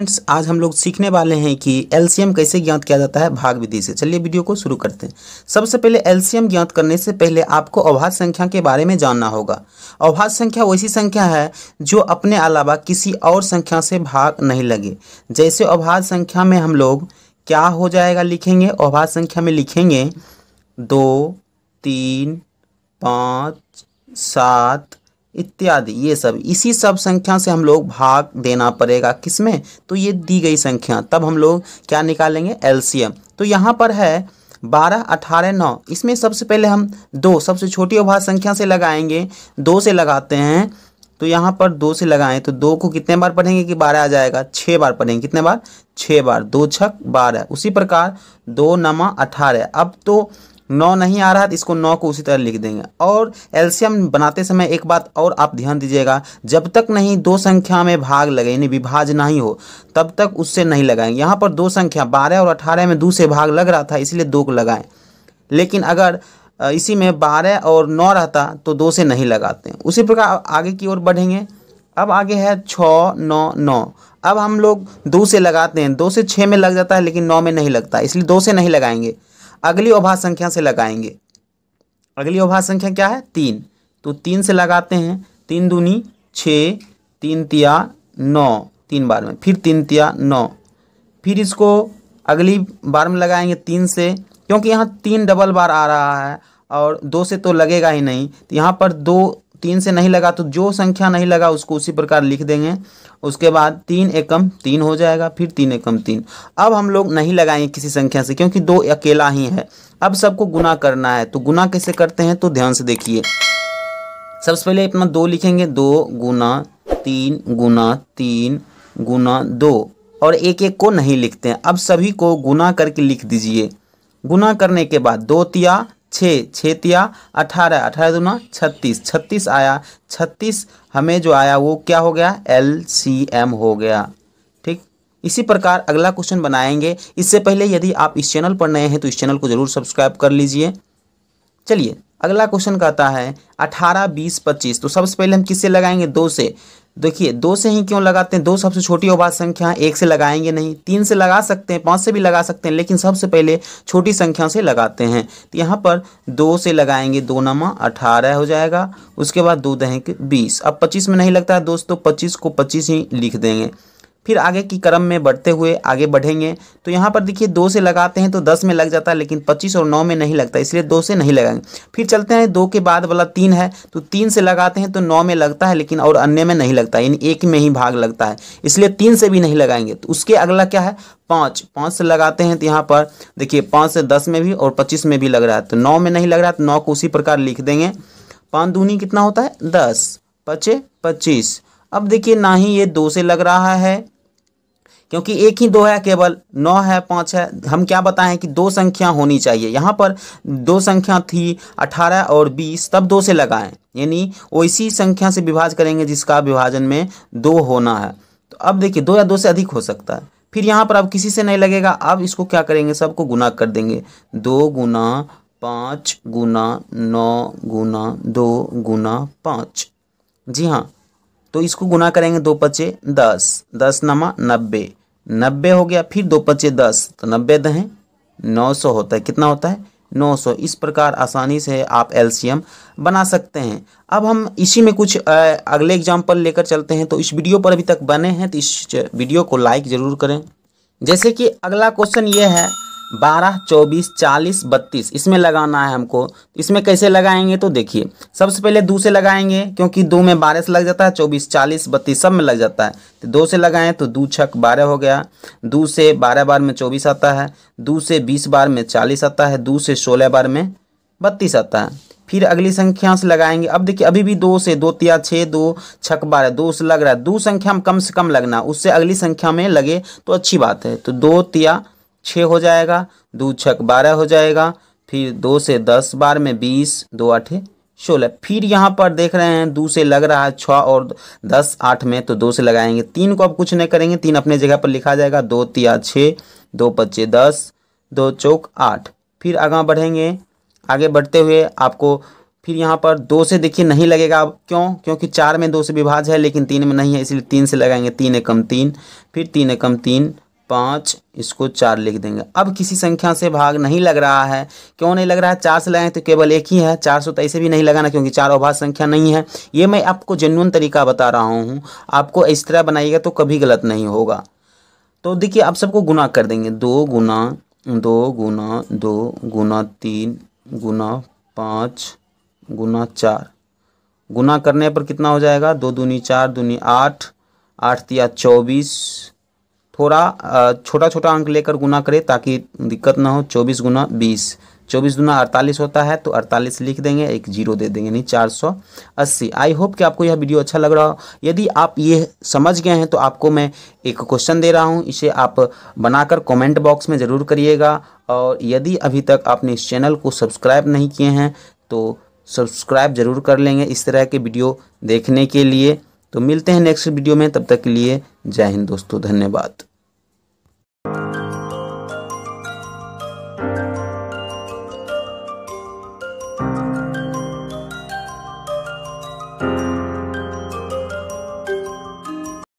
friends आज हम लोग सीखने वाले हैं कि एलसीएम कैसे ज्ञात किया जाता है भाग विधि से चलिए वीडियो को शुरू करते हैं सबसे पहले एलसीएम ज्ञात करने से पहले आपको अभाज्य संख्या के बारे में जानना होगा अभाज्य संख्या वैसी संख्या है जो अपने अलावा किसी और संख्या से भाग नहीं लगे जैसे अभाज्य संख्या में हम लोग क्या हो जाएगा लिखेंगे अभाज्य संख्या में लिखेंगे दो तीन पाँच सात इत्यादि ये सब इसी सब संख्या से हम लोग भाग देना पड़ेगा किसमें तो ये दी गई संख्या तब हम लोग क्या निकालेंगे एलसीएम तो यहाँ पर है बारह अठारह नौ इसमें सबसे पहले हम दो सबसे छोटी अभाज संख्या से लगाएंगे दो से लगाते हैं तो यहाँ पर दो से लगाएं तो दो को कितने बार पढ़ेंगे कि बारह आ जाएगा छः बार पढ़ेंगे कितने बार छः बार दो छक बारह उसी प्रकार दो नमा अठारह अब तो नौ नहीं आ रहा है तो इसको नौ को उसी तरह लिख देंगे और एल्सियम बनाते समय एक बात और आप ध्यान दीजिएगा जब तक नहीं दो संख्या में भाग लगे यानी विभाज नहीं हो तब तक उससे नहीं लगाएंगे यहाँ पर दो संख्या बारह और अठारह में दो से भाग लग रहा था इसलिए दो को लगाएं लेकिन अगर इसी में बारह और नौ रहता तो दो से नहीं लगाते उसी प्रकार आगे की ओर बढ़ेंगे अब आगे है छः नौ नौ अब हम लोग दो से लगाते हैं दो से छः में लग जाता है लेकिन नौ में नहीं लगता इसलिए दो से नहीं लगाएंगे अगली अभाज्य संख्या से लगाएंगे अगली अभाज्य संख्या क्या है तीन तो तीन से लगाते हैं तीन दूनी छः तीन तिया नौ तीन बार में फिर तीन तिया नौ फिर इसको अगली बार में लगाएंगे तीन से क्योंकि यहाँ तीन डबल बार आ रहा है और दो से तो लगेगा ही नहीं तो यहाँ पर दो तीन से नहीं लगा तो जो संख्या नहीं लगा उसको उसी प्रकार लिख देंगे उसके बाद तीन एकम तीन हो जाएगा फिर तीन एकम तीन अब हम लोग नहीं लगाएंगे किसी संख्या से क्योंकि दो अकेला ही है अब सबको गुना करना है तो गुना कैसे करते हैं तो ध्यान से देखिए सबसे पहले अपना दो लिखेंगे दो गुना तीन गुना तीन गुना दो और एक एक को नहीं लिखते हैं अब सभी को गुना करके लिख दीजिए गुना करने के बाद दो तिया छः छः तिया अठारह अठारह दूना छत्तीस छत्तीस आया छत्तीस हमें जो आया वो क्या हो गया एल सी एम हो गया ठीक इसी प्रकार अगला क्वेश्चन बनाएंगे इससे पहले यदि आप इस चैनल पर नए हैं तो इस चैनल को ज़रूर सब्सक्राइब कर लीजिए चलिए अगला क्वेश्चन कहता है अठारह बीस पच्चीस तो सबसे पहले हम किससे लगाएंगे दो से देखिए दो से ही क्यों लगाते हैं दो सबसे छोटी अभाज्य संख्या एक से लगाएंगे नहीं तीन से लगा सकते हैं पाँच से भी लगा सकते हैं लेकिन सबसे पहले छोटी संख्या से लगाते हैं तो यहाँ पर दो से लगाएंगे दो नमा अठारह हो जाएगा उसके बाद दो दहेंगे बीस अब पच्चीस में नहीं लगता है दोस्तों पच्चीस को पच्चीस ही लिख देंगे फिर आगे की क्रम में बढ़ते हुए आगे बढ़ेंगे तो यहाँ पर देखिए दो से लगाते हैं तो दस में लग जाता है लेकिन पच्चीस और नौ में नहीं लगता इसलिए दो से नहीं लगाएंगे फिर चलते हैं दो के बाद वाला तीन है तो तीन से लगाते हैं तो नौ में लगता है लेकिन और अन्य में नहीं लगता यानी एक में ही भाग लगता है इसलिए तीन से भी नहीं लगाएंगे तो उसके अगला क्या है पाँच पाँच से लगाते हैं तो यहाँ पर देखिए पाँच से दस में भी और पच्चीस में भी लग रहा है तो नौ में नहीं लग रहा है तो नौ को उसी प्रकार लिख देंगे पाँच दूनी कितना होता है दस पचे पच्चीस अब देखिए ना ही ये दो से लग रहा है क्योंकि एक ही दो है केवल नौ है पाँच है हम क्या बताएं कि दो संख्या होनी चाहिए यहाँ पर दो संख्या थी अठारह और बीस तब दो से लगाएं यानी वो इसी संख्या से विभाज करेंगे जिसका विभाजन में दो होना है तो अब देखिए दो या दो से अधिक हो सकता है फिर यहाँ पर अब किसी से नहीं लगेगा अब इसको क्या करेंगे सबको गुना कर देंगे दो गुना पाँच गुना नौ गुना दो गुना पाँच जी हाँ तो इसको गुना करेंगे दो पचे दस दस नमा नब्बे नब्बे हो गया फिर दो पचे दस तो नब्बे दहें नौ सौ होता है कितना होता है नौ सौ इस प्रकार आसानी से आप एलसीएम बना सकते हैं अब हम इसी में कुछ अगले एग्जाम्पल लेकर चलते हैं तो इस वीडियो पर अभी तक बने हैं तो इस वीडियो को लाइक ज़रूर करें जैसे कि अगला क्वेश्चन ये है बारह चौबीस चालीस बत्तीस इसमें लगाना है हमको इसमें कैसे लगाएंगे तो देखिए सबसे पहले दो से लगाएंगे क्योंकि दो में बारह से लग जाता है चौबीस चालीस बत्तीस सब में लग जाता है तो दो से लगाएं तो दो छक बारह हो गया दो से बारह बार में चौबीस आता है दो से बीस बार में चालीस आता है दो से सोलह बार में बत्तीस आता है फिर अगली संख्या से लगाएंगे अब देखिए अभी भी दो से दो तिया छः दो छक बारह दो से लग रहा है दो संख्या में कम से कम लगना उससे अगली संख्या में लगे तो अच्छी बात है तो दो तिया छः हो जाएगा दो छक बारह हो जाएगा फिर दो से दस बार में बीस दो आठ सोलह फिर यहाँ पर देख रहे हैं दो से लग रहा है छः और दस आठ में तो दो से लगाएंगे तीन को अब कुछ नहीं करेंगे तीन अपने जगह पर लिखा जाएगा दो तिया छः दो पच्चे दस दो चौक आठ फिर आगा बढ़ेंगे आगे बढ़ते हुए आपको फिर यहाँ पर दो से देखिए नहीं लगेगा अब क्यों क्योंकि चार में दो से विभाज है लेकिन तीन में नहीं है इसलिए तीन से लगाएंगे तीन एकम तीन फिर तीन एकम तीन पाँच इसको चार लिख देंगे अब किसी संख्या से भाग नहीं लग रहा है क्यों नहीं लग रहा है चार से लगाएं तो केवल एक ही है चार सौ तेईस तो भी नहीं लगाना क्योंकि चार अभाज संख्या नहीं है ये मैं आपको जेन्यून तरीका बता रहा हूँ आपको इस तरह बनाइएगा तो कभी गलत नहीं होगा तो देखिए आप सबको गुना कर देंगे दो गुना दो गुना दो गुना तीन गुना पाँच गुना चार गुना करने पर कितना हो जाएगा दो दूनी चार दूनी आठ आठ तिया चौबीस थोड़ा छोटा छोटा अंक लेकर गुना करें ताकि दिक्कत ना हो चौबीस गुना बीस चौबीस गुना अड़तालीस होता है तो अड़तालीस लिख देंगे एक जीरो दे देंगे नहीं चार सौ अस्सी आई होप कि आपको यह वीडियो अच्छा लग रहा हो यदि आप ये समझ गए हैं तो आपको मैं एक क्वेश्चन दे रहा हूँ इसे आप बनाकर कमेंट बॉक्स में ज़रूर करिएगा और यदि अभी तक आपने इस चैनल को सब्सक्राइब नहीं किए हैं तो सब्सक्राइब ज़रूर कर लेंगे इस तरह के वीडियो देखने के लिए तो मिलते हैं नेक्स्ट वीडियो में तब तक के लिए जय हिंद दोस्तों धन्यवाद